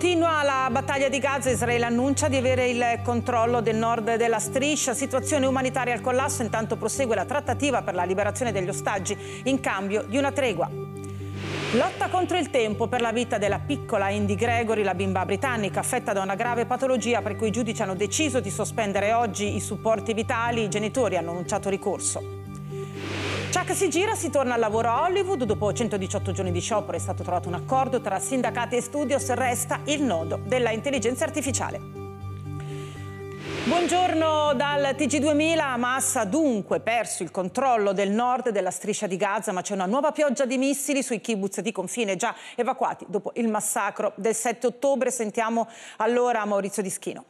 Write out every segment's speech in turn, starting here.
Continua la battaglia di Gaza, Israele annuncia di avere il controllo del nord della striscia, situazione umanitaria al collasso, intanto prosegue la trattativa per la liberazione degli ostaggi in cambio di una tregua. Lotta contro il tempo per la vita della piccola Indy Gregory, la bimba britannica affetta da una grave patologia per cui i giudici hanno deciso di sospendere oggi i supporti vitali, i genitori hanno annunciato ricorso. Chuck si gira, si torna al lavoro a Hollywood. Dopo 118 giorni di sciopero è stato trovato un accordo tra sindacati e studios. Resta il nodo della intelligenza artificiale. Buongiorno dal TG2000. Hamas ha dunque perso il controllo del nord della striscia di Gaza, ma c'è una nuova pioggia di missili sui kibbutz di confine già evacuati dopo il massacro del 7 ottobre. Sentiamo allora Maurizio Dischino.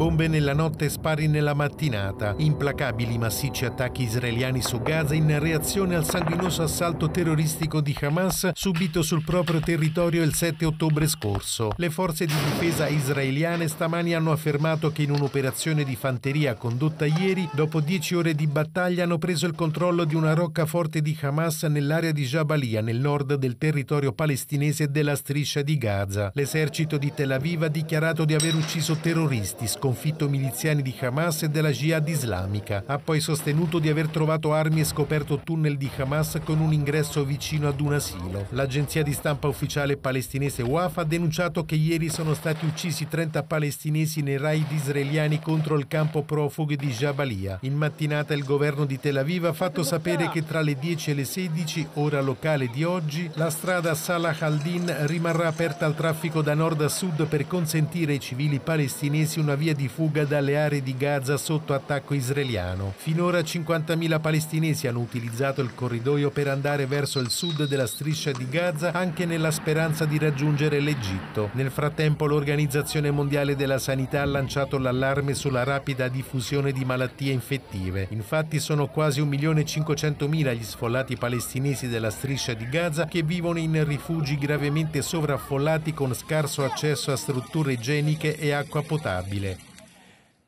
bombe nella notte e spari nella mattinata, implacabili massicci attacchi israeliani su Gaza in reazione al sanguinoso assalto terroristico di Hamas subito sul proprio territorio il 7 ottobre scorso. Le forze di difesa israeliane stamani hanno affermato che in un'operazione di fanteria condotta ieri, dopo dieci ore di battaglia hanno preso il controllo di una roccaforte di Hamas nell'area di Jabalia, nel nord del territorio palestinese della striscia di Gaza. L'esercito di Tel Aviv ha dichiarato di aver ucciso terroristi, scontri sconfitto miliziani di Hamas e della Jihad islamica. Ha poi sostenuto di aver trovato armi e scoperto tunnel di Hamas con un ingresso vicino ad un asilo. L'agenzia di stampa ufficiale palestinese WAFA ha denunciato che ieri sono stati uccisi 30 palestinesi nei raid israeliani contro il campo profughi di Jabalia. In mattinata il governo di Tel Aviv ha fatto sapere che tra le 10 e le 16, ora locale di oggi, la strada Salah al-Din rimarrà aperta al traffico da nord a sud per consentire ai civili palestinesi una via di di fuga dalle aree di Gaza sotto attacco israeliano. Finora 50.000 palestinesi hanno utilizzato il corridoio per andare verso il sud della striscia di Gaza anche nella speranza di raggiungere l'Egitto. Nel frattempo l'Organizzazione Mondiale della Sanità ha lanciato l'allarme sulla rapida diffusione di malattie infettive. Infatti sono quasi 1.500.000 gli sfollati palestinesi della striscia di Gaza che vivono in rifugi gravemente sovraffollati con scarso accesso a strutture igieniche e acqua potabile.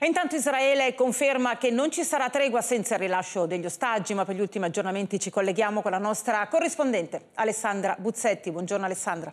E intanto Israele conferma che non ci sarà tregua senza il rilascio degli ostaggi, ma per gli ultimi aggiornamenti ci colleghiamo con la nostra corrispondente Alessandra Buzzetti. Buongiorno Alessandra.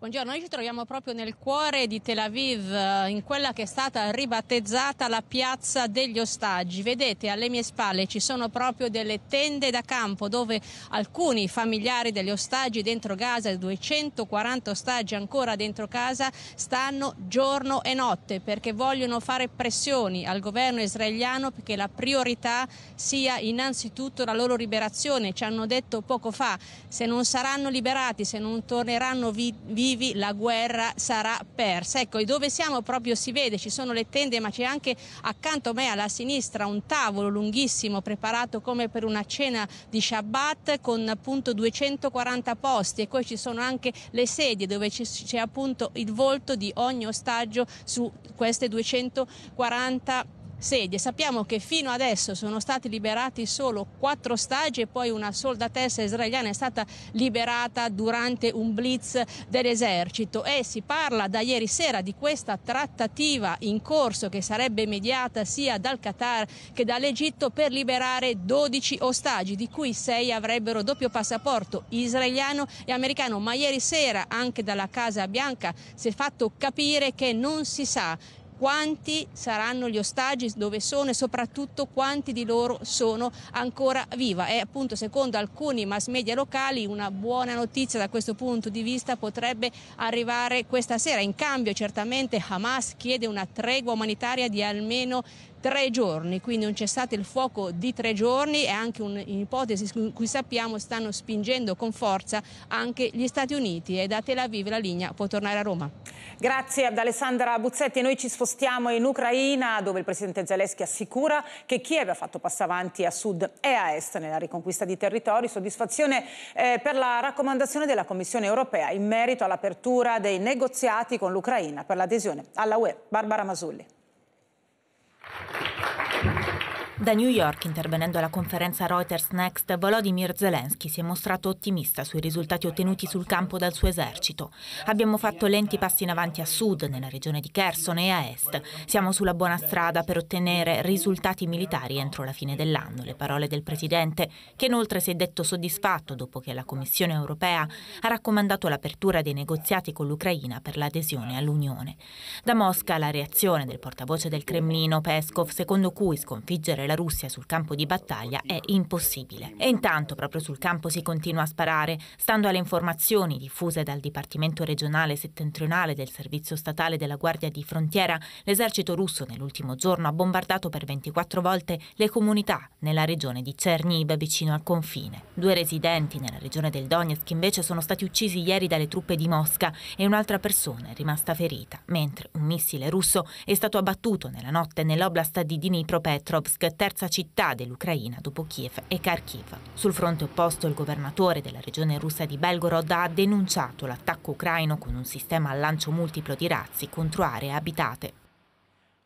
Buongiorno, noi ci troviamo proprio nel cuore di Tel Aviv, eh, in quella che è stata ribattezzata la piazza degli ostaggi. Vedete, alle mie spalle ci sono proprio delle tende da campo dove alcuni familiari degli ostaggi dentro Gaza, 240 ostaggi ancora dentro Gaza, stanno giorno e notte perché vogliono fare pressioni al governo israeliano perché la priorità sia innanzitutto la loro liberazione. Ci hanno detto poco fa, se non saranno liberati, se non torneranno vivi, arrivi la guerra sarà persa. Ecco, e dove siamo proprio si vede, ci sono le tende, ma c'è anche accanto a me alla sinistra un tavolo lunghissimo preparato come per una cena di Shabbat con appunto 240 posti e poi ci sono anche le sedie dove c'è appunto il volto di ogni ostaggio su queste 240 posti sedie. Sappiamo che fino adesso sono stati liberati solo quattro ostaggi e poi una soldatessa israeliana è stata liberata durante un blitz dell'esercito e si parla da ieri sera di questa trattativa in corso che sarebbe mediata sia dal Qatar che dall'Egitto per liberare 12 ostaggi di cui 6 avrebbero doppio passaporto israeliano e americano ma ieri sera anche dalla Casa Bianca si è fatto capire che non si sa quanti saranno gli ostaggi, dove sono e soprattutto quanti di loro sono ancora viva. E appunto secondo alcuni mass media locali una buona notizia da questo punto di vista potrebbe arrivare questa sera. In cambio certamente Hamas chiede una tregua umanitaria di almeno tre giorni, quindi un cessate il fuoco di tre giorni è anche un'ipotesi in cui sappiamo stanno spingendo con forza anche gli Stati Uniti e da Tel Aviv la linea può tornare a Roma. Grazie ad Alessandra Buzzetti, noi ci spostiamo in Ucraina dove il presidente Zelensky assicura che Kiev ha fatto passi avanti a sud e a est nella riconquista di territori, soddisfazione eh, per la raccomandazione della Commissione europea in merito all'apertura dei negoziati con l'Ucraina per l'adesione alla UE. Barbara Masulli. Gracias. Da New York, intervenendo alla conferenza Reuters Next, Volodymyr Zelensky si è mostrato ottimista sui risultati ottenuti sul campo dal suo esercito. Abbiamo fatto lenti passi in avanti a sud, nella regione di Kherson e a est. Siamo sulla buona strada per ottenere risultati militari entro la fine dell'anno, le parole del Presidente, che inoltre si è detto soddisfatto dopo che la Commissione europea ha raccomandato l'apertura dei negoziati con l'Ucraina per l'adesione all'Unione. Da Mosca la reazione del portavoce del Cremlino Peskov, secondo cui sconfiggere la Russia sul campo di battaglia è impossibile. E intanto proprio sul campo si continua a sparare. Stando alle informazioni diffuse dal Dipartimento regionale settentrionale del Servizio Statale della Guardia di Frontiera, l'esercito russo nell'ultimo giorno ha bombardato per 24 volte le comunità nella regione di Cerniv vicino al confine. Due residenti nella regione del Donetsk invece sono stati uccisi ieri dalle truppe di Mosca e un'altra persona è rimasta ferita, mentre un missile russo è stato abbattuto nella notte nell'oblast di Dnipropetrovsk terza città dell'Ucraina dopo Kiev e Kharkiv. Sul fronte opposto il governatore della regione russa di Belgorod ha denunciato l'attacco ucraino con un sistema a lancio multiplo di razzi contro aree abitate.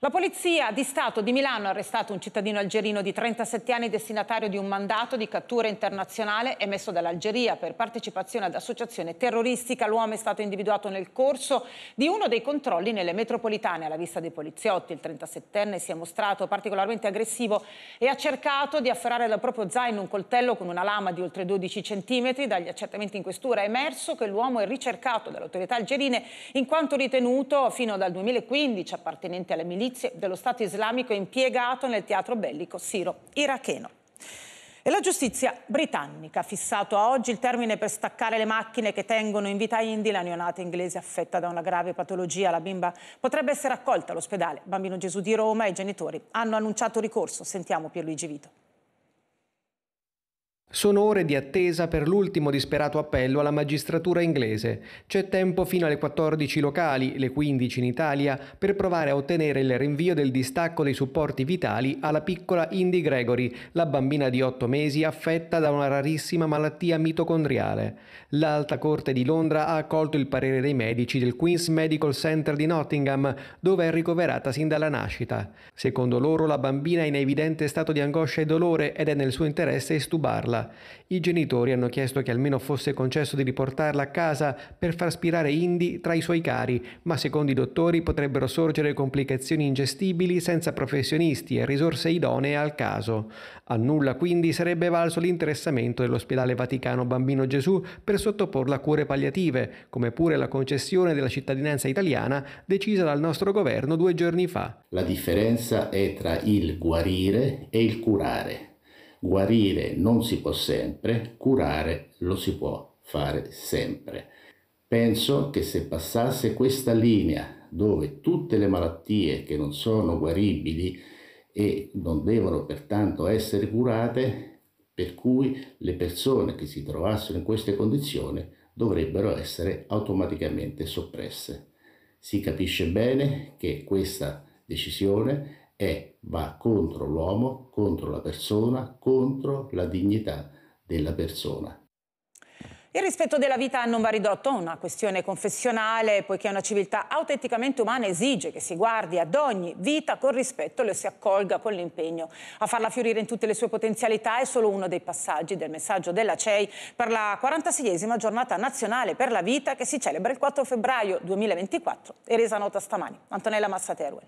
La Polizia di Stato di Milano ha arrestato un cittadino algerino di 37 anni destinatario di un mandato di cattura internazionale emesso dall'Algeria per partecipazione ad associazione terroristica. L'uomo è stato individuato nel corso di uno dei controlli nelle metropolitane. Alla vista dei poliziotti il 37enne si è mostrato particolarmente aggressivo e ha cercato di afferrare dal proprio zaino un coltello con una lama di oltre 12 cm. Dagli accertamenti in questura è emerso che l'uomo è ricercato dalle autorità algerine in quanto ritenuto fino dal 2015 appartenente alle milizie milizie dello Stato islamico impiegato nel teatro bellico siro-iracheno. E la giustizia britannica ha fissato a oggi il termine per staccare le macchine che tengono in vita Indy la neonata inglese affetta da una grave patologia. La bimba potrebbe essere accolta all'ospedale Bambino Gesù di Roma e i genitori hanno annunciato ricorso. Sentiamo Pierluigi Vito. Sono ore di attesa per l'ultimo disperato appello alla magistratura inglese. C'è tempo fino alle 14 locali, le 15 in Italia, per provare a ottenere il rinvio del distacco dei supporti vitali alla piccola Indy Gregory, la bambina di 8 mesi affetta da una rarissima malattia mitocondriale. L'Alta Corte di Londra ha accolto il parere dei medici del Queen's Medical Center di Nottingham, dove è ricoverata sin dalla nascita. Secondo loro la bambina è in evidente stato di angoscia e dolore ed è nel suo interesse estubarla. I genitori hanno chiesto che almeno fosse concesso di riportarla a casa per far spirare Indy tra i suoi cari, ma secondo i dottori potrebbero sorgere complicazioni ingestibili senza professionisti e risorse idonee al caso. A nulla quindi sarebbe valso l'interessamento dell'ospedale Vaticano Bambino Gesù per sottoporla a cure palliative, come pure la concessione della cittadinanza italiana decisa dal nostro governo due giorni fa. La differenza è tra il guarire e il curare. Guarire non si può sempre, curare lo si può fare sempre. Penso che se passasse questa linea dove tutte le malattie che non sono guaribili e non devono pertanto essere curate, per cui le persone che si trovassero in queste condizioni dovrebbero essere automaticamente soppresse. Si capisce bene che questa decisione e va contro l'uomo, contro la persona, contro la dignità della persona. Il rispetto della vita non va ridotto a una questione confessionale, poiché una civiltà autenticamente umana esige che si guardi ad ogni vita con rispetto e lo si accolga con l'impegno. A farla fiorire in tutte le sue potenzialità è solo uno dei passaggi del messaggio della CEI per la 46esima giornata nazionale per la vita che si celebra il 4 febbraio 2024 e resa nota stamani. Antonella Massateruel.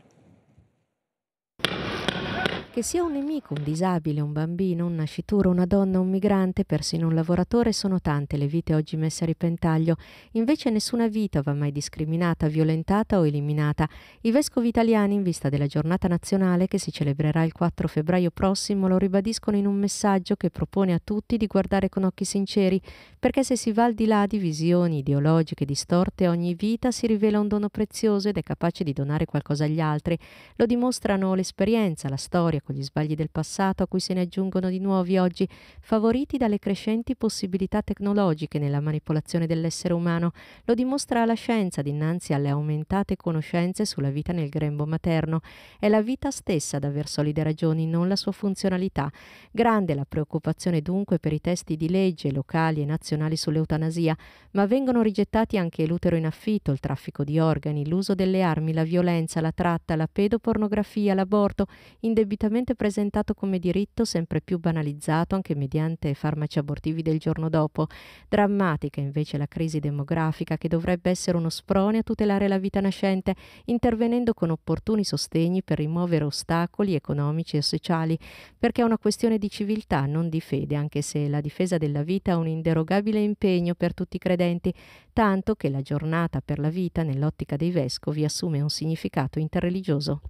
Che sia un nemico, un disabile, un bambino, un nascituro, una donna, un migrante, persino un lavoratore, sono tante le vite oggi messe a ripentoglio. Invece nessuna vita va mai discriminata, violentata o eliminata. I vescovi italiani, in vista della giornata nazionale che si celebrerà il 4 febbraio prossimo, lo ribadiscono in un messaggio che propone a tutti di guardare con occhi sinceri, perché se si va al di là di visioni ideologiche distorte, ogni vita si rivela un dono prezioso ed è capace di donare qualcosa agli altri. Lo dimostrano l'esperienza, la storia, con gli sbagli del passato a cui se ne aggiungono di nuovi oggi, favoriti dalle crescenti possibilità tecnologiche nella manipolazione dell'essere umano. Lo dimostra la scienza dinanzi alle aumentate conoscenze sulla vita nel grembo materno. È la vita stessa ad aver solide ragioni, non la sua funzionalità. Grande la preoccupazione dunque per i testi di legge locali e nazionali sull'eutanasia, ma vengono rigettati anche l'utero in affitto, il traffico di organi, l'uso delle armi, la violenza, la tratta, la pedopornografia, l'aborto, indebitamento inizialmente presentato come diritto sempre più banalizzato anche mediante farmaci abortivi del giorno dopo. Drammatica invece la crisi demografica che dovrebbe essere uno sprone a tutelare la vita nascente, intervenendo con opportuni sostegni per rimuovere ostacoli economici e sociali, perché è una questione di civiltà, non di fede, anche se la difesa della vita è un inderogabile impegno per tutti i credenti, tanto che la giornata per la vita nell'ottica dei vescovi assume un significato interreligioso.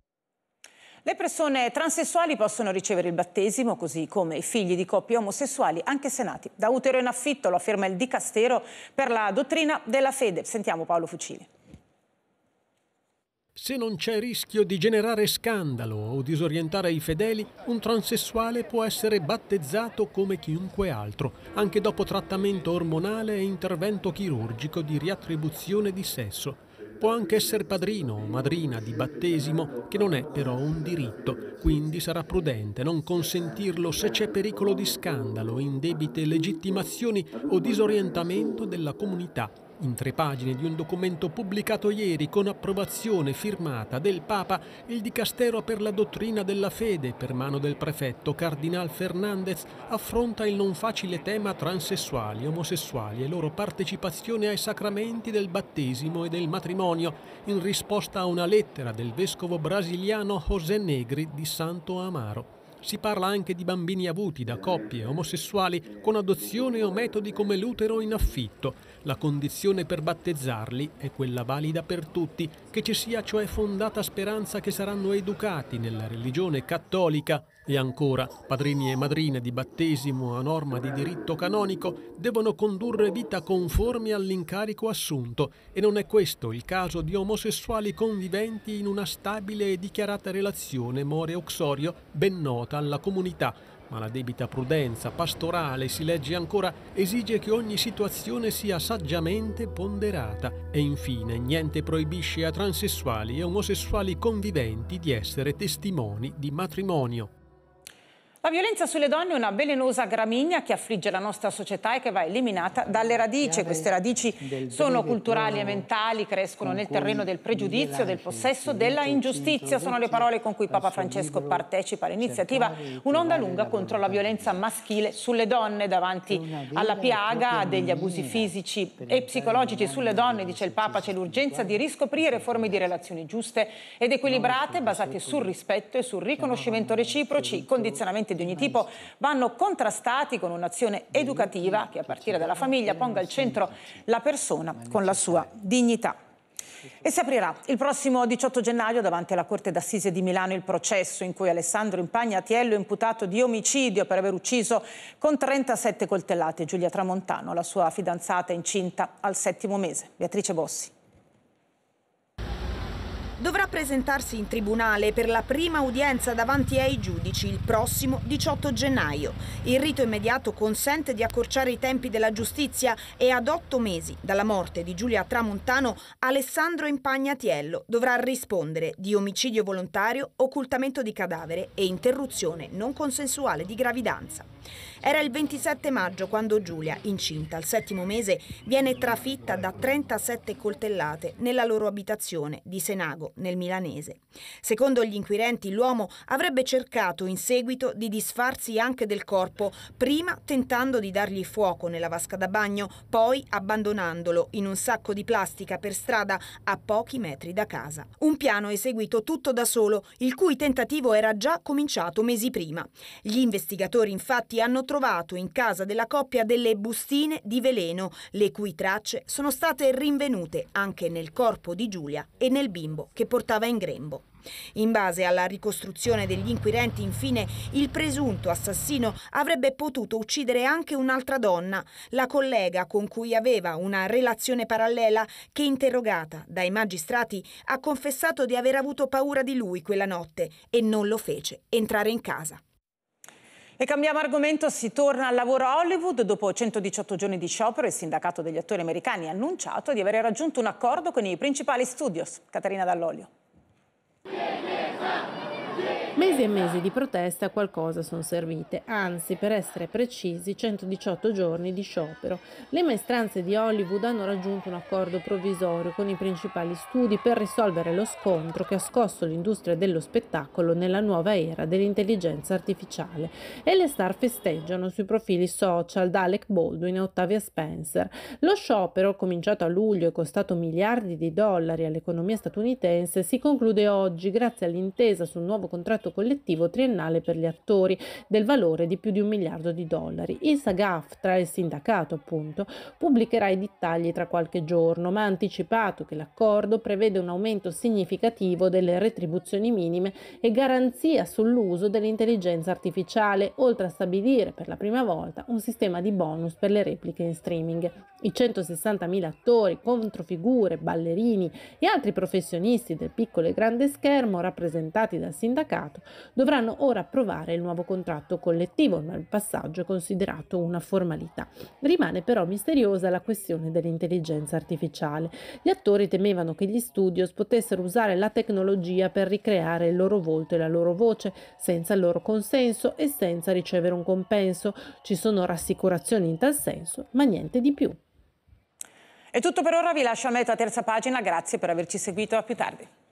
Le persone transessuali possono ricevere il battesimo, così come i figli di coppie omosessuali, anche se nati da utero in affitto, lo afferma il Dicastero per la dottrina della fede. Sentiamo Paolo Fucili. Se non c'è rischio di generare scandalo o disorientare i fedeli, un transessuale può essere battezzato come chiunque altro, anche dopo trattamento ormonale e intervento chirurgico di riattribuzione di sesso. Può anche essere padrino o madrina di battesimo, che non è però un diritto, quindi sarà prudente non consentirlo se c'è pericolo di scandalo, indebite legittimazioni o disorientamento della comunità in tre pagine di un documento pubblicato ieri con approvazione firmata del Papa, il Dicastero per la dottrina della fede, per mano del prefetto Cardinal Fernandez, affronta il non facile tema transessuali, omosessuali e loro partecipazione ai sacramenti del battesimo e del matrimonio, in risposta a una lettera del vescovo brasiliano José Negri di Santo Amaro. Si parla anche di bambini avuti da coppie omosessuali con adozione o metodi come l'utero in affitto. La condizione per battezzarli è quella valida per tutti, che ci sia cioè fondata speranza che saranno educati nella religione cattolica e ancora padrini e madrine di battesimo a norma di diritto canonico devono condurre vita conforme all'incarico assunto e non è questo il caso di omosessuali conviventi in una stabile e dichiarata relazione more-oxorio ben nota alla comunità ma la debita prudenza pastorale, si legge ancora, esige che ogni situazione sia saggiamente ponderata e infine niente proibisce a transessuali e omosessuali conviventi di essere testimoni di matrimonio. La violenza sulle donne è una velenosa gramigna che affligge la nostra società e che va eliminata dalle radici. Queste radici sono culturali e mentali, crescono nel terreno del pregiudizio, del possesso, della ingiustizia. Sono le parole con cui Papa Francesco partecipa all'iniziativa Un'onda lunga contro la violenza maschile sulle donne davanti alla piaga degli abusi fisici e psicologici sulle donne, dice il Papa, c'è l'urgenza di riscoprire forme di relazioni giuste ed equilibrate basate sul rispetto e sul riconoscimento reciproci, condizionamenti di ogni tipo vanno contrastati con un'azione educativa che a certo, partire certo. dalla famiglia ponga al certo, centro la persona con la sua dignità. E si aprirà il prossimo 18 gennaio davanti alla Corte d'Assise di Milano il processo in cui Alessandro Impagnatiello è imputato di omicidio per aver ucciso con 37 coltellate Giulia Tramontano, la sua fidanzata incinta al settimo mese, Beatrice Bossi dovrà presentarsi in tribunale per la prima udienza davanti ai giudici il prossimo 18 gennaio. Il rito immediato consente di accorciare i tempi della giustizia e ad otto mesi dalla morte di Giulia Tramontano, Alessandro Impagnatiello dovrà rispondere di omicidio volontario, occultamento di cadavere e interruzione non consensuale di gravidanza. Era il 27 maggio quando Giulia, incinta al settimo mese, viene trafitta da 37 coltellate nella loro abitazione di Senago, nel Milanese. Secondo gli inquirenti, l'uomo avrebbe cercato in seguito di disfarsi anche del corpo, prima tentando di dargli fuoco nella vasca da bagno, poi abbandonandolo in un sacco di plastica per strada a pochi metri da casa. Un piano eseguito tutto da solo, il cui tentativo era già cominciato mesi prima. Gli investigatori infatti poliziotti hanno trovato in casa della coppia delle bustine di veleno, le cui tracce sono state rinvenute anche nel corpo di Giulia e nel bimbo che portava in grembo. In base alla ricostruzione degli inquirenti, infine, il presunto assassino avrebbe potuto uccidere anche un'altra donna, la collega con cui aveva una relazione parallela che, interrogata dai magistrati, ha confessato di aver avuto paura di lui quella notte e non lo fece entrare in casa. E cambiamo argomento, si torna al lavoro a Hollywood. Dopo 118 giorni di sciopero, il sindacato degli attori americani ha annunciato di aver raggiunto un accordo con i principali studios. Caterina Dall'Olio. Mesi e mesi di protesta a qualcosa sono servite, anzi per essere precisi 118 giorni di sciopero. Le maestranze di Hollywood hanno raggiunto un accordo provvisorio con i principali studi per risolvere lo scontro che ha scosso l'industria dello spettacolo nella nuova era dell'intelligenza artificiale e le star festeggiano sui profili social da Alec Baldwin e Ottavia Spencer. Lo sciopero, cominciato a luglio e costato miliardi di dollari all'economia statunitense, si conclude oggi grazie all'intesa sul nuovo contratto contratto collettivo triennale per gli attori del valore di più di un miliardo di dollari. Il SAGAF, tra il sindacato appunto, pubblicherà i dettagli tra qualche giorno, ma ha anticipato che l'accordo prevede un aumento significativo delle retribuzioni minime e garanzia sull'uso dell'intelligenza artificiale, oltre a stabilire per la prima volta un sistema di bonus per le repliche in streaming. I 160.000 attori, controfigure, ballerini e altri professionisti del piccolo e grande schermo rappresentati dal sindacato contratto. Dovranno ora approvare il nuovo contratto collettivo, ma il passaggio è considerato una formalità. Rimane però misteriosa la questione dell'intelligenza artificiale. Gli attori temevano che gli studios potessero usare la tecnologia per ricreare il loro volto e la loro voce, senza il loro consenso e senza ricevere un compenso. Ci sono rassicurazioni in tal senso, ma niente di più. È tutto per ora, vi lascio a Meta terza pagina, grazie per averci seguito, a più tardi.